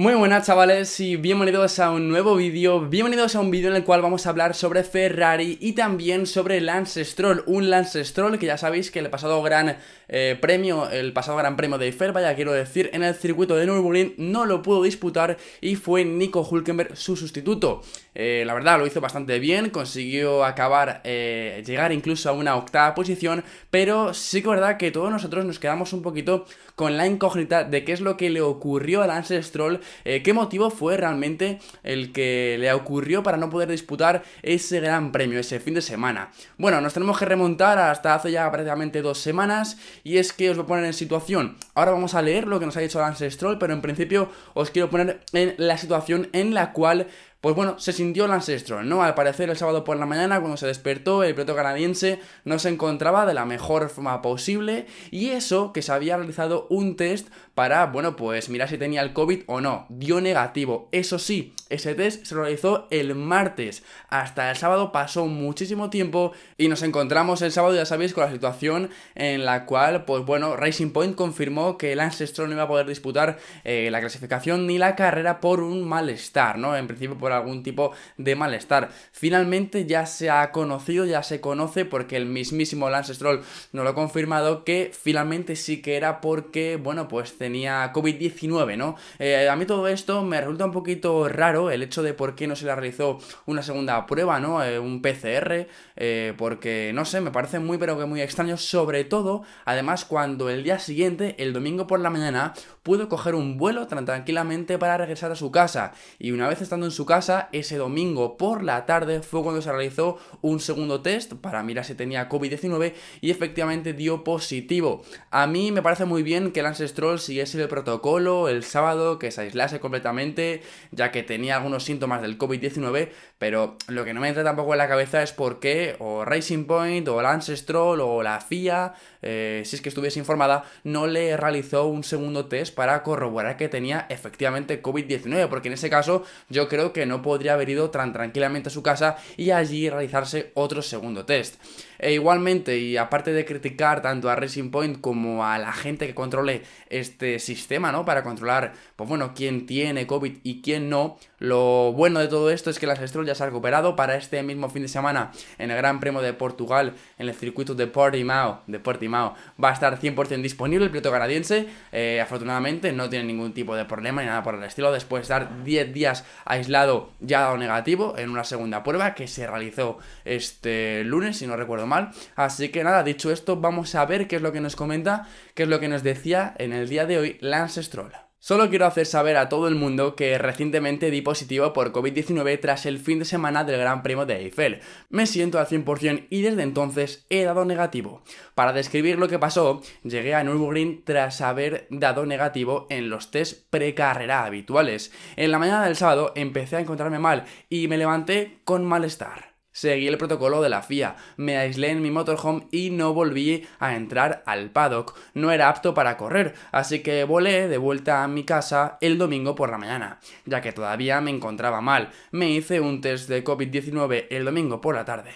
Muy buenas chavales y bienvenidos a un nuevo vídeo, bienvenidos a un vídeo en el cual vamos a hablar sobre Ferrari y también sobre Lance Stroll, un Lance Stroll que ya sabéis que el pasado gran eh, premio, el pasado gran premio de Fer, vaya quiero decir, en el circuito de Nürburgring no lo pudo disputar y fue Nico Hulkenberg su sustituto. Eh, la verdad lo hizo bastante bien, consiguió acabar, eh, llegar incluso a una octava posición, pero sí que verdad que todos nosotros nos quedamos un poquito con la incógnita de qué es lo que le ocurrió a Lance Stroll eh, qué motivo fue realmente el que le ocurrió para no poder disputar ese gran premio, ese fin de semana. Bueno, nos tenemos que remontar hasta hace ya prácticamente dos semanas y es que os voy a poner en situación. Ahora vamos a leer lo que nos ha dicho Lance Stroll, pero en principio os quiero poner en la situación en la cual pues bueno, se sintió el ancestro, ¿no? Al parecer el sábado por la mañana, cuando se despertó, el piloto canadiense no se encontraba de la mejor forma posible y eso que se había realizado un test para, bueno, pues mirar si tenía el COVID o no. Dio negativo. Eso sí, ese test se realizó el martes. Hasta el sábado pasó muchísimo tiempo y nos encontramos el sábado, ya sabéis, con la situación en la cual, pues bueno, Racing Point confirmó que el ancestro no iba a poder disputar eh, la clasificación ni la carrera por un malestar, ¿no? En principio, pues algún tipo de malestar. Finalmente ya se ha conocido, ya se conoce, porque el mismísimo Lance Stroll nos lo ha confirmado, que finalmente sí que era porque, bueno, pues tenía COVID-19, ¿no? Eh, a mí todo esto me resulta un poquito raro el hecho de por qué no se le realizó una segunda prueba, ¿no? Eh, un PCR, eh, porque, no sé, me parece muy, pero que muy extraño, sobre todo, además, cuando el día siguiente, el domingo por la mañana, pudo coger un vuelo tranquilamente para regresar a su casa. Y una vez estando en su casa, ese domingo por la tarde fue cuando se realizó un segundo test para mirar si tenía COVID-19 y efectivamente dio positivo. A mí me parece muy bien que el Ancestral siguiese el protocolo el sábado, que se aislase completamente, ya que tenía algunos síntomas del COVID-19, pero lo que no me entra tampoco en la cabeza es por qué o Racing Point o el Ancestral o la FIA, eh, si es que estuviese informada, no le realizó un segundo test para corroborar que tenía efectivamente COVID-19, porque en ese caso yo creo que no podría haber ido tan tranquilamente a su casa y allí realizarse otro segundo test. E igualmente, y aparte de criticar tanto a Racing Point como a la gente que controle este sistema, ¿no? Para controlar, pues bueno, quién tiene COVID y quién no, lo bueno de todo esto es que las ya se ha recuperado para este mismo fin de semana en el Gran Premio de Portugal, en el circuito de Portimao, de Portimao, va a estar 100% disponible el piloto canadiense, eh, afortunadamente no tiene ningún tipo de problema ni nada por el estilo, después de estar 10 días aislado ya dado negativo en una segunda prueba que se realizó este lunes, si no recuerdo mal. Así que nada, dicho esto, vamos a ver qué es lo que nos comenta, qué es lo que nos decía en el día de hoy Lance Stroll. Solo quiero hacer saber a todo el mundo que recientemente di positivo por COVID-19 tras el fin de semana del Gran primo de Eiffel. Me siento al 100% y desde entonces he dado negativo. Para describir lo que pasó, llegué a Nürburgring tras haber dado negativo en los test precarrera habituales. En la mañana del sábado empecé a encontrarme mal y me levanté con malestar. Seguí el protocolo de la FIA, me aislé en mi motorhome y no volví a entrar al paddock. No era apto para correr, así que volé de vuelta a mi casa el domingo por la mañana, ya que todavía me encontraba mal. Me hice un test de COVID-19 el domingo por la tarde.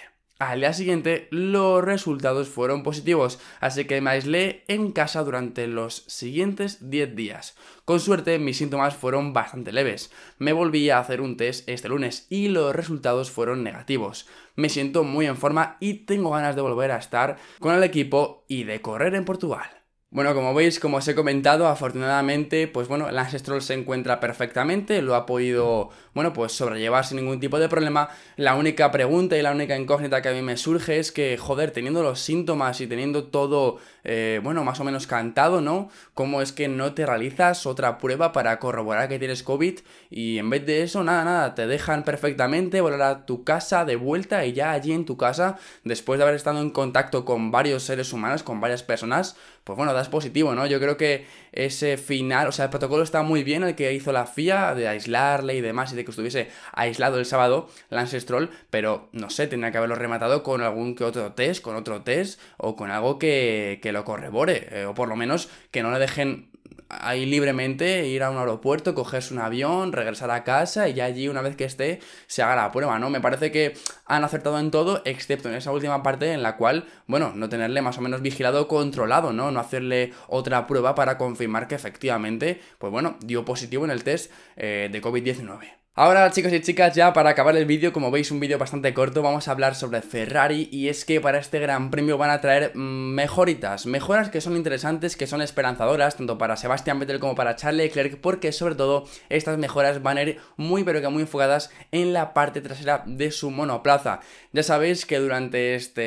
Al día siguiente los resultados fueron positivos, así que me aislé en casa durante los siguientes 10 días. Con suerte mis síntomas fueron bastante leves. Me volví a hacer un test este lunes y los resultados fueron negativos. Me siento muy en forma y tengo ganas de volver a estar con el equipo y de correr en Portugal. Bueno, como veis, como os he comentado, afortunadamente, pues bueno, el Stroll se encuentra perfectamente, lo ha podido, bueno, pues sobrellevar sin ningún tipo de problema. La única pregunta y la única incógnita que a mí me surge es que, joder, teniendo los síntomas y teniendo todo, eh, bueno, más o menos cantado, ¿no? ¿Cómo es que no te realizas otra prueba para corroborar que tienes COVID y en vez de eso, nada, nada, te dejan perfectamente volar a tu casa de vuelta y ya allí en tu casa, después de haber estado en contacto con varios seres humanos, con varias personas, pues bueno, positivo, ¿no? Yo creo que ese final, o sea, el protocolo está muy bien, el que hizo la FIA, de aislarle y demás, y de que estuviese aislado el sábado Lance Stroll, pero no sé, tendría que haberlo rematado con algún que otro test, con otro test, o con algo que, que lo corrobore, eh, o por lo menos que no le dejen ahí libremente, ir a un aeropuerto, cogerse un avión, regresar a casa y ya allí, una vez que esté, se haga la prueba, ¿no? Me parece que han acertado en todo, excepto en esa última parte en la cual, bueno, no tenerle más o menos vigilado, controlado, ¿no? No hacerle otra prueba para confirmar que efectivamente, pues bueno, dio positivo en el test eh, de COVID-19. Ahora chicos y chicas, ya para acabar el vídeo, como veis un vídeo bastante corto, vamos a hablar sobre Ferrari y es que para este gran premio van a traer mm, mejoritas, mejoras que son interesantes, que son esperanzadoras, tanto para Sebastian Vettel como para Charles Leclerc, porque sobre todo estas mejoras van a ir muy pero que muy enfocadas en la parte trasera de su monoplaza. Ya sabéis que durante esta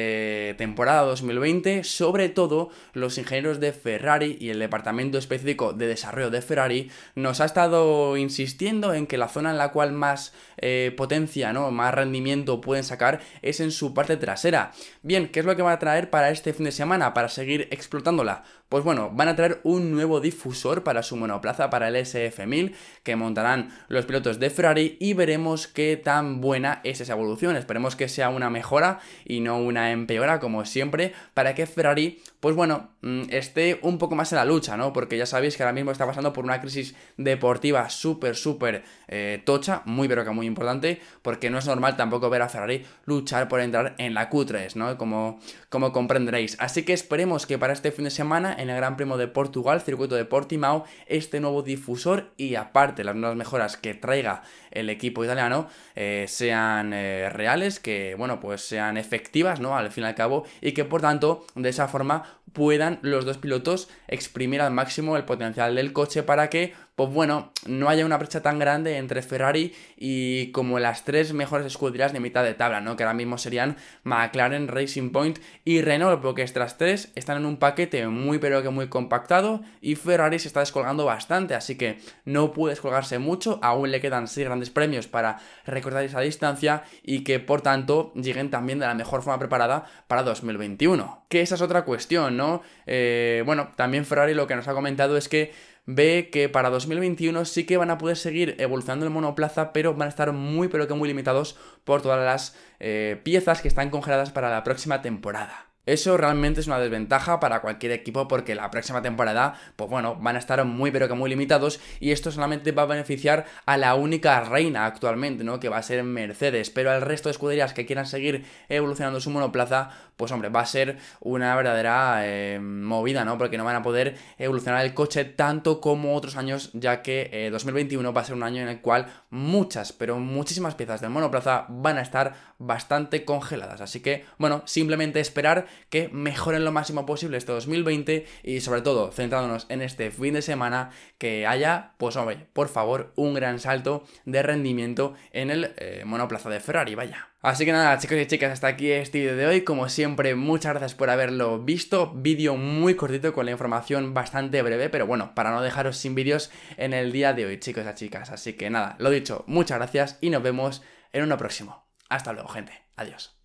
temporada 2020, sobre todo los ingenieros de Ferrari y el departamento específico de desarrollo de Ferrari nos ha estado insistiendo en que la zona en la cual más eh, potencia, ¿no? Más rendimiento pueden sacar es en su parte trasera. Bien, ¿qué es lo que va a traer para este fin de semana? Para seguir explotándola. Pues bueno, van a traer un nuevo difusor para su monoplaza, para el SF1000, que montarán los pilotos de Ferrari y veremos qué tan buena es esa evolución. Esperemos que sea una mejora y no una empeora, como siempre, para que Ferrari, pues bueno, mm, esté un poco más en la lucha, ¿no? Porque ya sabéis que ahora mismo está pasando por una crisis deportiva súper, súper eh, muy pero que muy importante, porque no es normal tampoco ver a Ferrari luchar por entrar en la Q3, ¿no? Como, como comprenderéis. Así que esperemos que para este fin de semana, en el Gran Premio de Portugal, circuito de Portimao, este nuevo difusor y aparte las nuevas mejoras que traiga el equipo italiano eh, sean eh, reales, que bueno, pues sean efectivas, ¿no? Al fin y al cabo, y que por tanto, de esa forma puedan los dos pilotos exprimir al máximo el potencial del coche para que pues bueno, no haya una brecha tan grande entre Ferrari y como las tres mejores escuderías de mitad de tabla, ¿no? Que ahora mismo serían McLaren, Racing Point y Renault, porque estas tres están en un paquete muy pero que muy compactado y Ferrari se está descolgando bastante, así que no puede descolgarse mucho, aún le quedan seis grandes premios para recortar esa distancia y que por tanto lleguen también de la mejor forma preparada para 2021. Que esa es otra cuestión, ¿no? Eh, bueno, también Ferrari lo que nos ha comentado es que ve que para 2021 sí que van a poder seguir evolucionando el monoplaza, pero van a estar muy pero que muy limitados por todas las eh, piezas que están congeladas para la próxima temporada. Eso realmente es una desventaja para cualquier equipo porque la próxima temporada, pues bueno, van a estar muy pero que muy limitados y esto solamente va a beneficiar a la única reina actualmente, ¿no? Que va a ser Mercedes, pero al resto de escuderías que quieran seguir evolucionando su monoplaza, pues hombre, va a ser una verdadera eh, movida, ¿no? Porque no van a poder evolucionar el coche tanto como otros años, ya que 2021 eh, va a ser un año en el cual muchas, pero muchísimas piezas del monoplaza van a estar bastante congeladas. Así que, bueno, simplemente esperar que mejoren lo máximo posible este 2020 y sobre todo centrándonos en este fin de semana, que haya, pues hombre, por favor, un gran salto de rendimiento en el eh, monoplaza de Ferrari, vaya. Así que nada, chicos y chicas, hasta aquí este vídeo de hoy. Como siempre, muchas gracias por haberlo visto. Vídeo muy cortito con la información bastante breve, pero bueno, para no dejaros sin vídeos en el día de hoy, chicos y chicas. Así que nada, lo dicho, muchas gracias y nos vemos en uno próximo. Hasta luego, gente. Adiós.